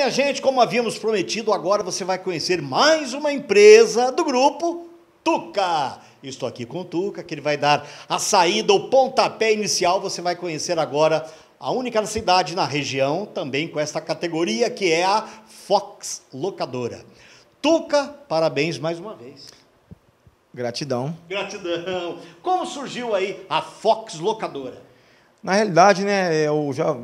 minha gente, como havíamos prometido, agora você vai conhecer mais uma empresa do grupo Tuca. Estou aqui com o Tuca, que ele vai dar a saída, o pontapé inicial. Você vai conhecer agora a única cidade na região, também com esta categoria, que é a Fox Locadora. Tuca, parabéns mais uma vez. Gratidão. Gratidão. Como surgiu aí a Fox Locadora? Na realidade, né, eu já,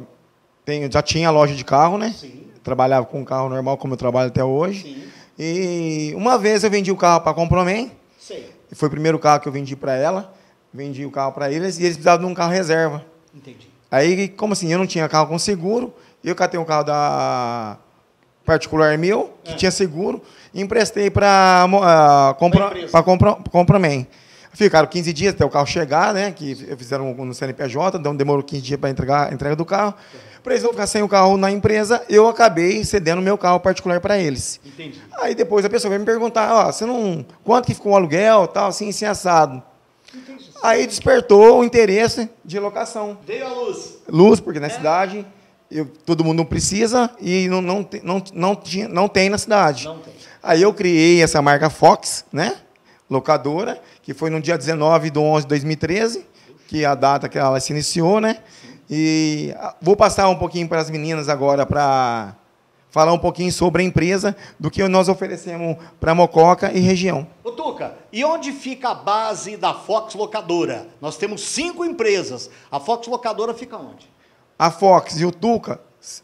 tenho, já tinha loja de carro, né? Sim trabalhava com um carro normal, como eu trabalho até hoje. Sim. E uma vez eu vendi o carro para a Compromen. Sim. Foi o primeiro carro que eu vendi para ela. Vendi o carro para eles e eles precisavam de um carro reserva. Entendi. Aí, como assim, eu não tinha carro com seguro, eu catei um carro da particular meu, que é. tinha seguro, e emprestei para uh, ah, compra, para compra, Compromen. Ficaram 15 dias até o carro chegar, né? Que fizeram no CNPJ, então demorou 15 dias para entregar a entrega do carro. Uhum para ficar sem o carro na empresa, eu acabei cedendo meu carro particular para eles. Entendi. Aí depois a pessoa veio me perguntar, ó, você não, quanto que ficou o aluguel, tal, assim, assim assado. Entendi. Aí despertou o interesse de locação. Veio a luz. Luz, porque na é. cidade eu, todo mundo precisa e não, não, não, não, tinha, não tem na cidade. Não tem. Aí eu criei essa marca Fox, né? Locadora, que foi no dia 19 de 11 de 2013, que é a data que ela se iniciou, né? Sim. E ah, vou passar um pouquinho para as meninas agora para falar um pouquinho sobre a empresa, do que nós oferecemos para Mococa e região. Ô Tuca, e onde fica a base da Fox Locadora? Nós temos cinco empresas. A Fox Locadora fica onde? A Fox e o Tuca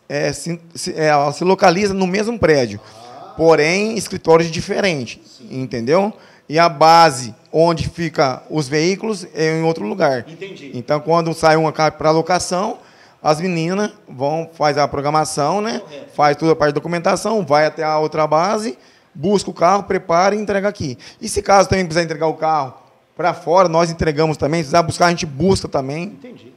é, se, se, é, se localizam no mesmo prédio, ah. porém escritórios diferentes, Sim. entendeu? Entendeu? e a base onde fica os veículos é em outro lugar. Entendi. Então, quando sai uma carro para locação, as meninas vão faz a programação, né? Correto. É. Faz toda a parte de documentação, vai até a outra base, busca o carro, prepara e entrega aqui. E se caso também precisar entregar o carro para fora, nós entregamos também. Se precisar buscar, a gente busca também. Entendi.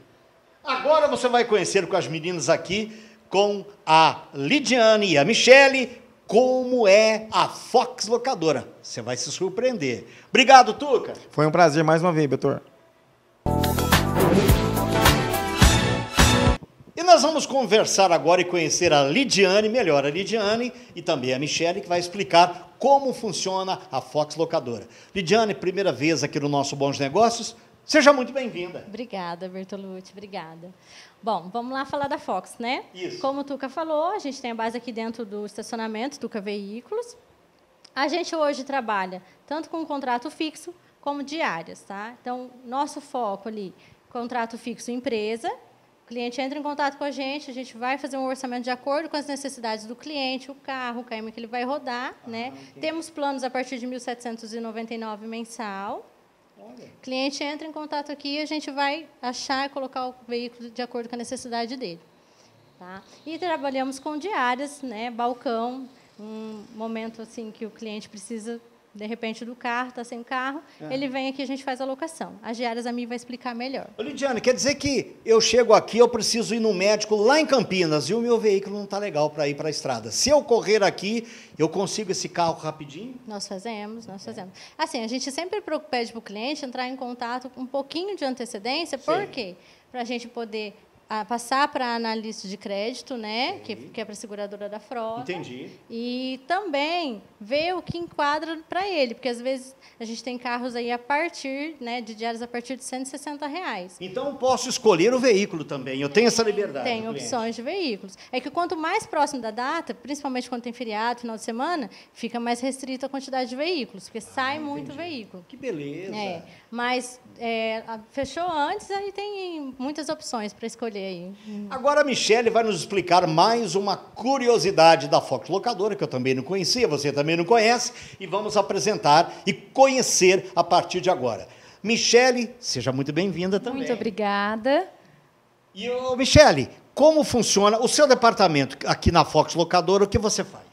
Agora você vai conhecer com as meninas aqui, com a Lidiane e a Michele, como é a Fox Locadora. Você vai se surpreender. Obrigado, Tuca. Foi um prazer mais uma vez, Betor. E nós vamos conversar agora e conhecer a Lidiane melhor, a Lidiane e também a Michelle, que vai explicar como funciona a Fox Locadora. Lidiane, primeira vez aqui no nosso Bons Negócios, Seja muito bem-vinda. Obrigada, Bertolucci, obrigada. Bom, vamos lá falar da Fox, né? Isso. Como o Tuca falou, a gente tem a base aqui dentro do estacionamento, Tuca Veículos. A gente hoje trabalha tanto com contrato fixo como diárias, tá? Então, nosso foco ali, contrato fixo empresa, o cliente entra em contato com a gente, a gente vai fazer um orçamento de acordo com as necessidades do cliente, o carro, o KM que ele vai rodar, né? ah, né? Okay. Temos planos a partir de 1.799 mensal, Olha. cliente entra em contato aqui e a gente vai achar, e colocar o veículo de acordo com a necessidade dele. Tá? E trabalhamos com diárias, né, balcão, um momento assim que o cliente precisa de repente do carro, está sem carro, é. ele vem aqui a gente faz a locação. As diárias a mim vai explicar melhor. Ô, quer dizer que eu chego aqui, eu preciso ir no médico lá em Campinas e o meu veículo não está legal para ir para a estrada. Se eu correr aqui, eu consigo esse carro rapidinho? Nós fazemos, nós fazemos. Assim, a gente sempre pede para o cliente entrar em contato com um pouquinho de antecedência, Sim. por quê? Para a gente poder a passar para analista de crédito, né, que, que, é para a seguradora da frota. Entendi. E também ver o que enquadra para ele, porque às vezes a gente tem carros aí a partir, né, de diários a partir de 160 reais. Então posso escolher o veículo também, eu tenho é, essa liberdade. Tem opções de veículos. É que quanto mais próximo da data, principalmente quando tem feriado, final de semana, fica mais restrita a quantidade de veículos, porque ah, sai entendi. muito veículo. Que beleza. É, mas é, fechou antes, aí tem muitas opções para escolher escolher aí. Hum. Agora a Michelle vai nos explicar mais uma curiosidade da Fox Locadora, que eu também não conhecia, você também não conhece, e vamos apresentar e conhecer a partir de agora. Michele, seja muito bem-vinda também. Muito obrigada. E, ô, Michele, como funciona o seu departamento aqui na Fox Locadora? O que você faz?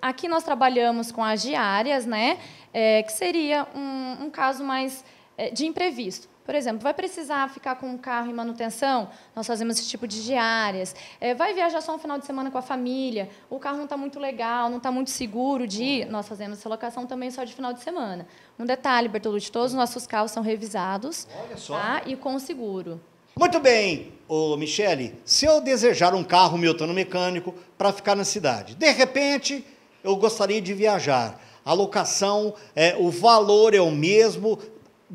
Aqui nós trabalhamos com as diárias, né? É, que seria um, um caso mais é, de imprevisto. Por exemplo, vai precisar ficar com um carro em manutenção? Nós fazemos esse tipo de diárias. É, vai viajar só um final de semana com a família? O carro não está muito legal, não está muito seguro de ir? Nós fazemos essa locação também só de final de semana. Um detalhe, Bertolucci, todos os nossos carros são revisados Olha só. Tá? e com seguro. Muito bem, ô Michele, se eu desejar um carro Milton mecânico para ficar na cidade, de repente eu gostaria de viajar. A locação, é, o valor é o mesmo,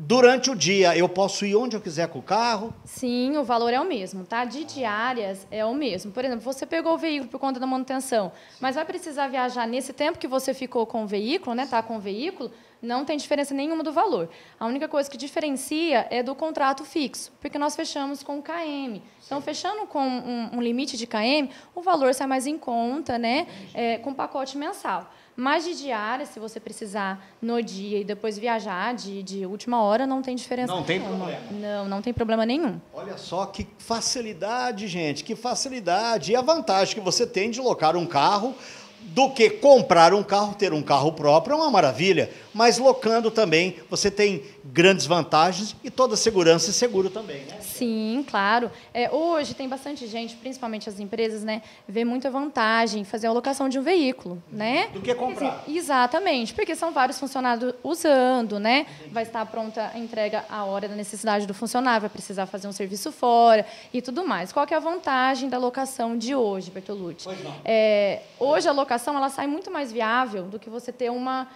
Durante o dia, eu posso ir onde eu quiser com o carro? Sim, o valor é o mesmo, tá? De diárias é o mesmo. Por exemplo, você pegou o veículo por conta da manutenção, mas vai precisar viajar nesse tempo que você ficou com o veículo, né? Tá com o veículo, não tem diferença nenhuma do valor. A única coisa que diferencia é do contrato fixo, porque nós fechamos com o KM. Então, fechando com um, um limite de KM, o valor sai mais em conta, né? É, com pacote mensal. Mas de diária, se você precisar no dia e depois viajar de, de última hora, não tem diferença Não tem problema. Não, não tem problema nenhum. Olha só que facilidade, gente, que facilidade. E a vantagem que você tem de locar um carro do que comprar um carro, ter um carro próprio é uma maravilha mas locando também você tem grandes vantagens e toda segurança e seguro também, né? Sim, claro. É, hoje tem bastante gente, principalmente as empresas, né, vê muita vantagem em fazer a locação de um veículo, né? Do que assim, comprar. Exatamente, porque são vários funcionários usando, né? Vai estar pronta a entrega à hora da necessidade do funcionário, vai precisar fazer um serviço fora e tudo mais. Qual que é a vantagem da locação de hoje, Bertolucci? Pois não. É, hoje a locação ela sai muito mais viável do que você ter uma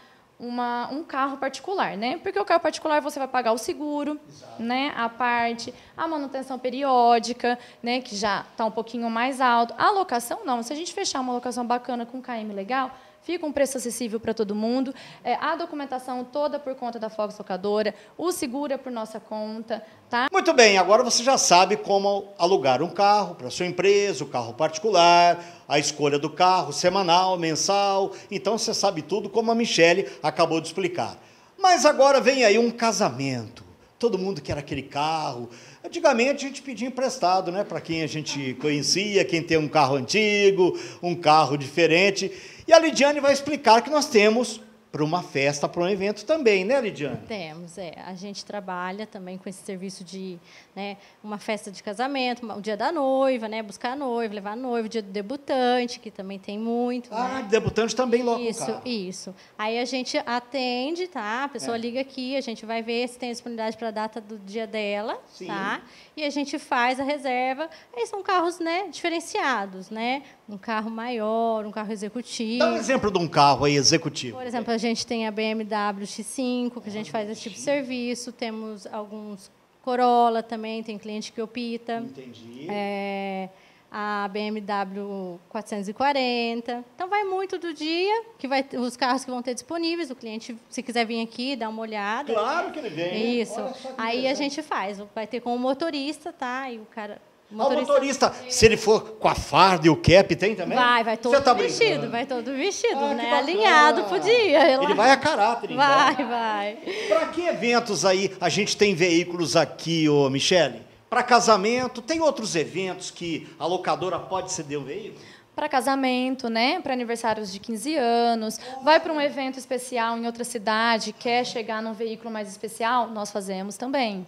uma, um carro particular, né? Porque o carro particular você vai pagar o seguro, Exato. né? A parte, a manutenção periódica, né? Que já está um pouquinho mais alto. A locação não. Se a gente fechar uma locação bacana com um KM legal, fica um preço acessível para todo mundo. É, a documentação toda por conta da Fox Locadora, o seguro é por nossa conta. Tá? Muito bem, agora você já sabe como alugar um carro para sua empresa, o um carro particular, a escolha do carro, semanal, mensal. Então você sabe tudo como a Michelle acabou de explicar. Mas agora vem aí um casamento. Todo mundo quer aquele carro. Antigamente a gente pedia emprestado, né? Para quem a gente conhecia, quem tem um carro antigo, um carro diferente. E a Lidiane vai explicar que nós temos para uma festa, para um evento também, né, Lidiane? Temos, é. A gente trabalha também com esse serviço de né, uma festa de casamento, o dia da noiva, né? Buscar a noiva, levar a noiva, o dia do debutante, que também tem muito. Ah, né? debutante também logo. Isso, isso. Aí a gente atende, tá? A pessoa é. liga aqui, a gente vai ver se tem disponibilidade para a data do dia dela, Sim. tá? E a gente faz a reserva. Aí são carros, né, diferenciados, né? Um carro maior, um carro executivo. Dá um exemplo de um carro aí executivo. Por exemplo, a gente tem a BMW X5, que a gente faz esse tipo de serviço. Temos alguns Corolla também, tem cliente que opta. Entendi. É, a BMW 440. Então vai muito do dia, que vai os carros que vão ter disponíveis, o cliente se quiser vir aqui dar uma olhada. Claro que ele vem. Isso. Aí a gente faz, vai ter com o motorista, tá? E o cara Motorista. Ah, o motorista, se ele for com a farda e o cap, tem também? Vai, vai todo tá vestido, brincando. Né? vai todo vestido, ah, né? Alinhado podia. Ele, ele vai a caráter, Vai, então. vai. Né? Para que eventos aí a gente tem veículos aqui, ô Michele? Para casamento, tem outros eventos que a locadora pode ceder o veículo? para casamento, né? Para aniversários de 15 anos, vai para um evento especial em outra cidade, quer chegar num veículo mais especial, nós fazemos também.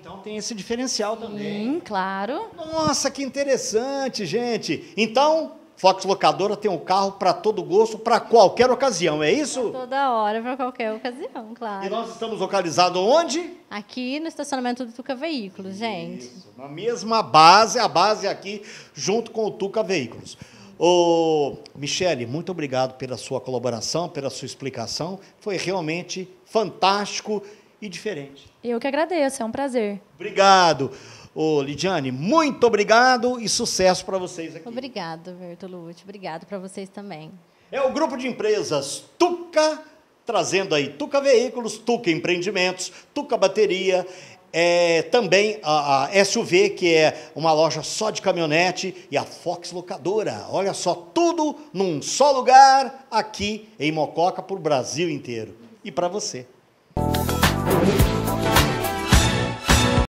Então tem esse diferencial Sim, também. claro. Nossa, que interessante, gente. Então, Fox Locadora tem um carro para todo gosto, para qualquer ocasião, é isso? Pra toda hora, para qualquer ocasião, claro. E nós estamos localizados onde? Aqui no estacionamento do Tuca Veículos, gente. na mesma base, a base é aqui, junto com o Tuca Veículos. Ô, Michele, muito obrigado pela sua colaboração, pela sua explicação. Foi realmente fantástico e diferente. Eu que agradeço, é um prazer. Obrigado. Ô, Lidiane, muito obrigado e sucesso para vocês aqui. Obrigado, Bertolucci. Obrigado para vocês também. É o grupo de empresas Tuca, trazendo aí Tuca Veículos, Tuca Empreendimentos, Tuca Bateria, é, também a, a, SUV, que é uma loja só de caminhonete, e a Fox Locadora. Olha só, tudo num só lugar, aqui em Mococa, para o Brasil inteiro. E para você.